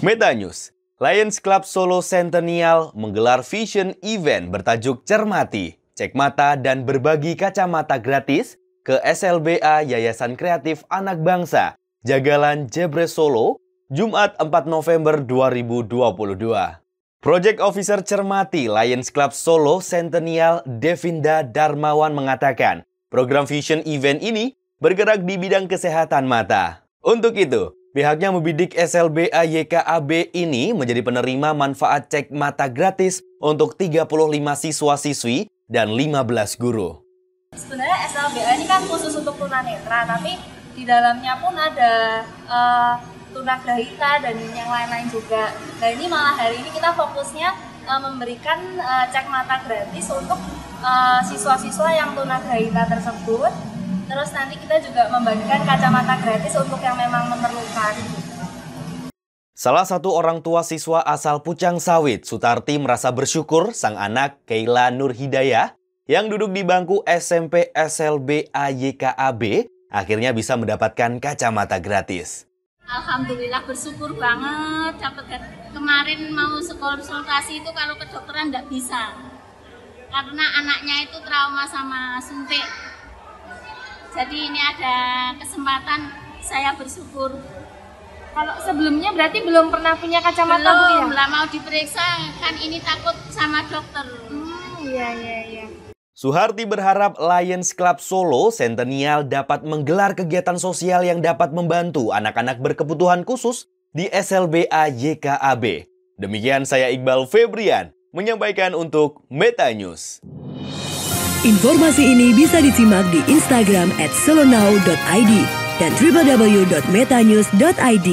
Meta Lions Club Solo Centennial menggelar Vision Event bertajuk Cermati, Cek Mata dan Berbagi Kacamata Gratis ke SLBA Yayasan Kreatif Anak Bangsa, Jagalan Jebre Solo, Jumat 4 November 2022. Project Officer Cermati Lions Club Solo Centennial Devinda Darmawan mengatakan, program Vision Event ini bergerak di bidang kesehatan mata. Untuk itu, Pihaknya membidik SLB AYKAB ini menjadi penerima manfaat cek mata gratis untuk 35 siswa-siswi dan 15 guru. Sebenarnya SLBA ini kan khusus untuk tunanetra, tapi di dalamnya pun ada uh, tunagrahita dan yang lain-lain juga. Nah ini malah hari ini kita fokusnya uh, memberikan uh, cek mata gratis untuk siswa-siswa uh, siswa -siswa yang tunagrahita tersebut Terus nanti kita juga membagikan kacamata gratis untuk yang memang memerlukan. Salah satu orang tua siswa asal Pucang Sawit, Sutarti merasa bersyukur sang anak Keila Nur Hidayah yang duduk di bangku SMP SLB AYKAB akhirnya bisa mendapatkan kacamata gratis. Alhamdulillah bersyukur banget dapat kemarin mau konsultasi itu kalau kedokteran nggak bisa karena anaknya itu trauma sama suntik jadi ini ada kesempatan saya bersyukur. Kalau sebelumnya berarti belum pernah punya kacamata belum, ya? Belum, mau diperiksa kan ini takut sama dokter. Hmm, iya iya iya. Suharti berharap Lions Club Solo Centennial dapat menggelar kegiatan sosial yang dapat membantu anak-anak berkebutuhan khusus di SLBA YKAB. Demikian saya Iqbal Febrian menyampaikan untuk Meta News. Informasi ini bisa disimak di Instagram at selonau.id dan www.metanews.id.